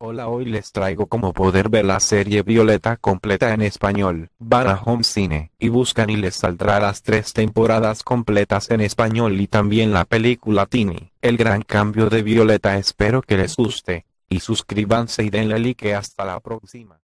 Hola hoy les traigo como poder ver la serie Violeta completa en español, van a Home Cine, y buscan y les saldrá las tres temporadas completas en español y también la película Tini, el gran cambio de Violeta espero que les guste, y suscríbanse y denle like hasta la próxima.